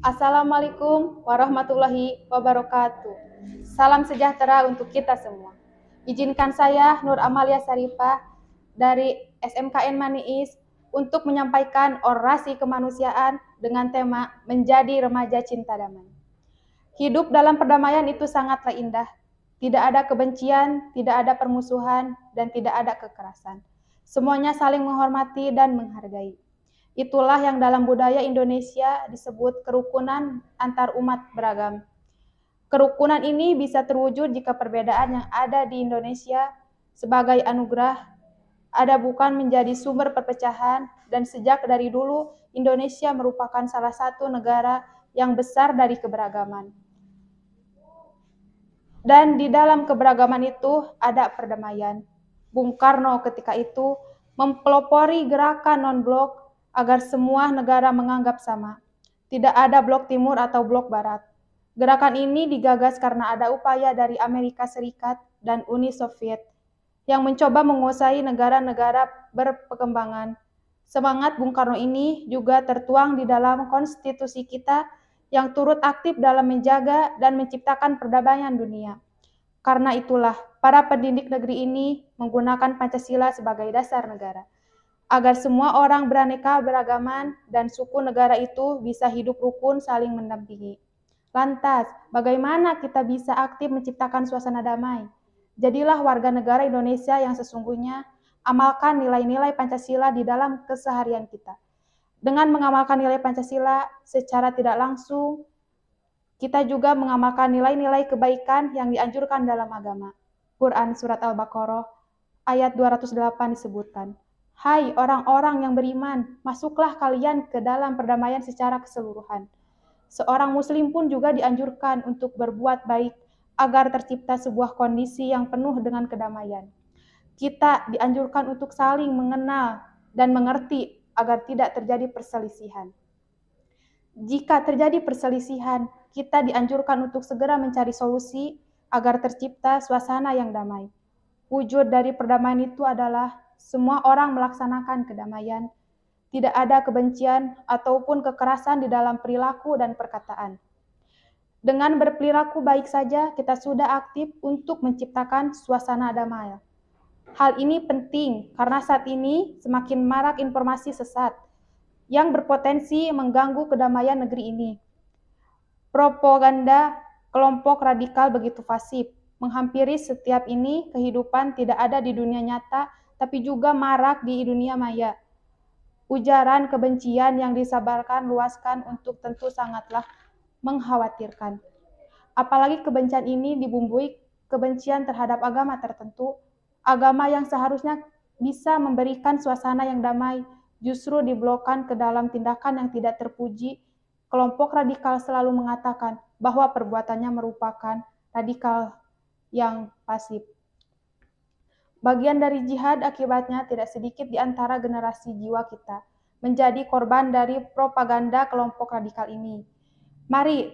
Assalamualaikum warahmatullahi wabarakatuh. Salam sejahtera untuk kita semua. Izinkan saya Nur Amalia Saripah dari SMKN Maniis untuk menyampaikan orasi kemanusiaan dengan tema Menjadi Remaja Cinta Damai. Hidup dalam perdamaian itu sangatlah indah. Tidak ada kebencian, tidak ada permusuhan, dan tidak ada kekerasan. Semuanya saling menghormati dan menghargai. Itulah yang dalam budaya Indonesia disebut kerukunan antar umat beragam. Kerukunan ini bisa terwujud jika perbedaan yang ada di Indonesia sebagai anugerah ada bukan menjadi sumber perpecahan dan sejak dari dulu Indonesia merupakan salah satu negara yang besar dari keberagaman. Dan di dalam keberagaman itu ada perdamaian. Bung Karno ketika itu mempelopori gerakan non-blok agar semua negara menganggap sama. Tidak ada blok timur atau blok barat. Gerakan ini digagas karena ada upaya dari Amerika Serikat dan Uni Soviet yang mencoba menguasai negara-negara berperkembangan. Semangat Bung Karno ini juga tertuang di dalam konstitusi kita yang turut aktif dalam menjaga dan menciptakan perdamaian dunia. Karena itulah, para pendidik negeri ini menggunakan Pancasila sebagai dasar negara agar semua orang beraneka beragaman dan suku negara itu bisa hidup rukun saling mendampingi. Lantas, bagaimana kita bisa aktif menciptakan suasana damai? Jadilah warga negara Indonesia yang sesungguhnya, amalkan nilai-nilai Pancasila di dalam keseharian kita. Dengan mengamalkan nilai Pancasila secara tidak langsung, kita juga mengamalkan nilai-nilai kebaikan yang dianjurkan dalam agama. Quran Surat Al-Baqarah ayat 208 disebutkan. Hai orang-orang yang beriman, masuklah kalian ke dalam perdamaian secara keseluruhan. Seorang muslim pun juga dianjurkan untuk berbuat baik agar tercipta sebuah kondisi yang penuh dengan kedamaian. Kita dianjurkan untuk saling mengenal dan mengerti agar tidak terjadi perselisihan. Jika terjadi perselisihan, kita dianjurkan untuk segera mencari solusi agar tercipta suasana yang damai. Wujud dari perdamaian itu adalah semua orang melaksanakan kedamaian. Tidak ada kebencian ataupun kekerasan di dalam perilaku dan perkataan. Dengan berperilaku baik saja, kita sudah aktif untuk menciptakan suasana damai. Hal ini penting karena saat ini semakin marak informasi sesat yang berpotensi mengganggu kedamaian negeri ini. Propaganda kelompok radikal begitu fasih menghampiri setiap ini kehidupan tidak ada di dunia nyata tapi juga marak di dunia maya. Ujaran kebencian yang disabarkan luaskan untuk tentu sangatlah mengkhawatirkan. Apalagi kebencian ini dibumbui kebencian terhadap agama tertentu, agama yang seharusnya bisa memberikan suasana yang damai, justru diblokan ke dalam tindakan yang tidak terpuji. Kelompok radikal selalu mengatakan bahwa perbuatannya merupakan radikal yang pasif. Bagian dari jihad akibatnya tidak sedikit di antara generasi jiwa kita menjadi korban dari propaganda kelompok radikal ini. Mari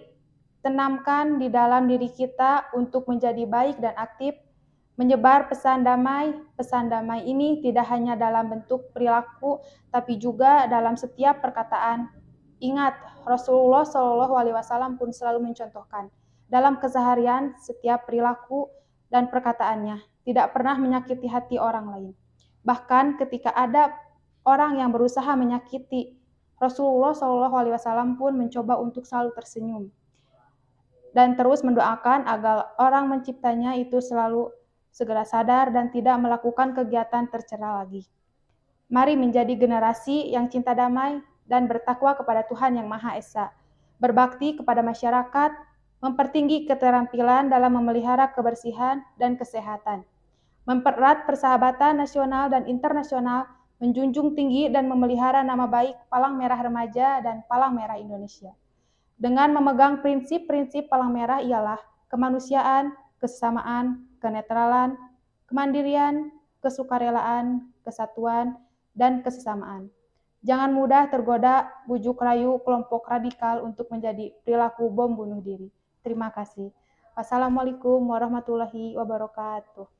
tenamkan di dalam diri kita untuk menjadi baik dan aktif, menyebar pesan damai. Pesan damai ini tidak hanya dalam bentuk perilaku, tapi juga dalam setiap perkataan. Ingat, Rasulullah Shallallahu Alaihi Wasallam pun selalu mencontohkan dalam keseharian setiap perilaku dan perkataannya tidak pernah menyakiti hati orang lain. Bahkan ketika ada orang yang berusaha menyakiti Rasulullah Shallallahu Alaihi Wasallam pun mencoba untuk selalu tersenyum dan terus mendoakan agar orang menciptanya itu selalu segera sadar dan tidak melakukan kegiatan tercela lagi. Mari menjadi generasi yang cinta damai dan bertakwa kepada Tuhan Yang Maha Esa, berbakti kepada masyarakat, mempertinggi keterampilan dalam memelihara kebersihan dan kesehatan mempererat persahabatan nasional dan internasional, menjunjung tinggi dan memelihara nama baik Palang Merah Remaja dan Palang Merah Indonesia. Dengan memegang prinsip-prinsip Palang Merah ialah kemanusiaan, kesamaan, kenetralan, kemandirian, kesukarelaan, kesatuan, dan kesamaan Jangan mudah tergoda bujuk rayu kelompok radikal untuk menjadi perilaku bom bunuh diri. Terima kasih. Wassalamualaikum warahmatullahi wabarakatuh.